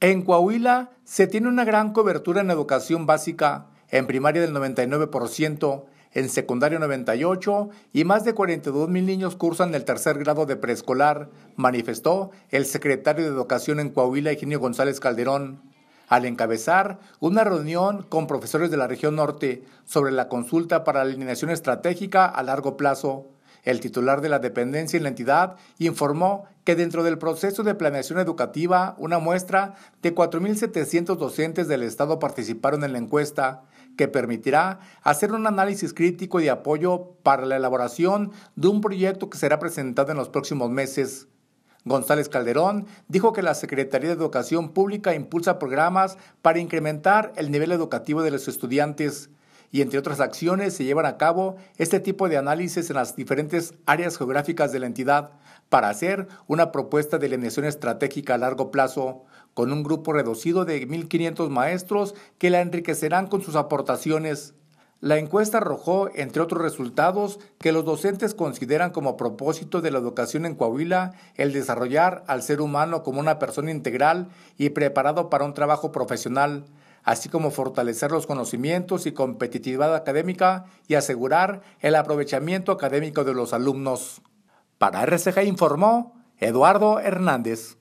En Coahuila se tiene una gran cobertura en educación básica, en primaria del 99%, en secundaria 98% y más de 42 mil niños cursan el tercer grado de preescolar, manifestó el secretario de Educación en Coahuila, Eugenio González Calderón, al encabezar una reunión con profesores de la región norte sobre la consulta para la alineación estratégica a largo plazo. El titular de la dependencia en la entidad informó que dentro del proceso de planeación educativa, una muestra de 4.700 docentes del Estado participaron en la encuesta, que permitirá hacer un análisis crítico y apoyo para la elaboración de un proyecto que será presentado en los próximos meses. González Calderón dijo que la Secretaría de Educación Pública impulsa programas para incrementar el nivel educativo de los estudiantes y entre otras acciones se llevan a cabo este tipo de análisis en las diferentes áreas geográficas de la entidad para hacer una propuesta de alineación estratégica a largo plazo con un grupo reducido de 1.500 maestros que la enriquecerán con sus aportaciones. La encuesta arrojó, entre otros resultados, que los docentes consideran como propósito de la educación en Coahuila el desarrollar al ser humano como una persona integral y preparado para un trabajo profesional, así como fortalecer los conocimientos y competitividad académica y asegurar el aprovechamiento académico de los alumnos. Para RCG informó Eduardo Hernández.